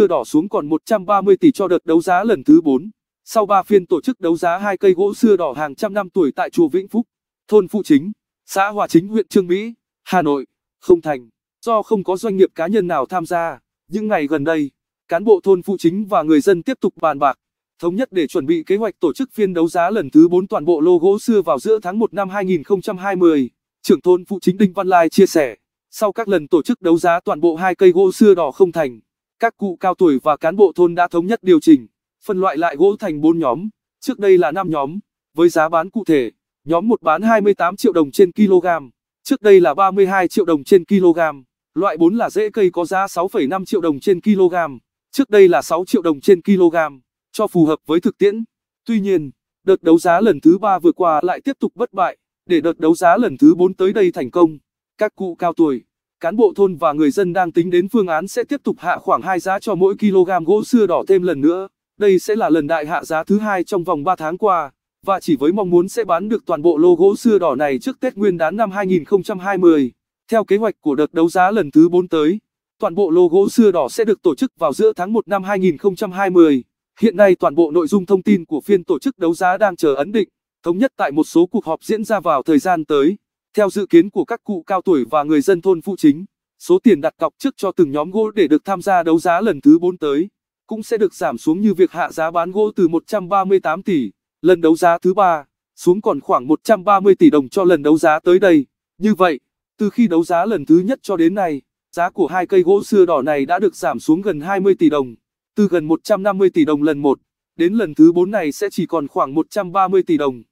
cưa đỏ xuống còn 130 tỷ cho đợt đấu giá lần thứ 4. Sau 3 phiên tổ chức đấu giá hai cây gỗ xưa đỏ hàng trăm năm tuổi tại chùa Vĩnh Phúc, thôn Phụ Chính, xã Hòa Chính huyện Trương Mỹ, Hà Nội, không thành, do không có doanh nghiệp cá nhân nào tham gia. Những ngày gần đây, cán bộ thôn Phụ Chính và người dân tiếp tục bàn bạc, thống nhất để chuẩn bị kế hoạch tổ chức phiên đấu giá lần thứ 4 toàn bộ lô gỗ xưa vào giữa tháng 1 năm 2020. Trưởng thôn Phụ Chính Đinh Văn Lai chia sẻ, sau các lần tổ chức đấu giá toàn bộ hai cây gỗ xưa đỏ không thành, các cụ cao tuổi và cán bộ thôn đã thống nhất điều chỉnh, phân loại lại gỗ thành 4 nhóm, trước đây là 5 nhóm, với giá bán cụ thể, nhóm 1 bán 28 triệu đồng trên kg, trước đây là 32 triệu đồng trên kg, loại 4 là rễ cây có giá 6,5 triệu đồng trên kg, trước đây là 6 triệu đồng trên kg, cho phù hợp với thực tiễn. Tuy nhiên, đợt đấu giá lần thứ 3 vừa qua lại tiếp tục bất bại, để đợt đấu giá lần thứ 4 tới đây thành công, các cụ cao tuổi cán bộ thôn và người dân đang tính đến phương án sẽ tiếp tục hạ khoảng 2 giá cho mỗi kg gỗ sưa đỏ thêm lần nữa. Đây sẽ là lần đại hạ giá thứ hai trong vòng 3 tháng qua, và chỉ với mong muốn sẽ bán được toàn bộ lô gỗ sưa đỏ này trước Tết Nguyên đán năm 2020. Theo kế hoạch của đợt đấu giá lần thứ 4 tới, toàn bộ lô gỗ sưa đỏ sẽ được tổ chức vào giữa tháng 1 năm 2020. Hiện nay toàn bộ nội dung thông tin của phiên tổ chức đấu giá đang chờ ấn định, thống nhất tại một số cuộc họp diễn ra vào thời gian tới. Theo dự kiến của các cụ cao tuổi và người dân thôn Phụ Chính, số tiền đặt cọc trước cho từng nhóm gỗ để được tham gia đấu giá lần thứ 4 tới cũng sẽ được giảm xuống như việc hạ giá bán gỗ từ 138 tỷ lần đấu giá thứ ba xuống còn khoảng 130 tỷ đồng cho lần đấu giá tới đây. Như vậy, từ khi đấu giá lần thứ nhất cho đến nay, giá của hai cây gỗ xưa đỏ này đã được giảm xuống gần 20 tỷ đồng, từ gần 150 tỷ đồng lần một đến lần thứ 4 này sẽ chỉ còn khoảng 130 tỷ đồng.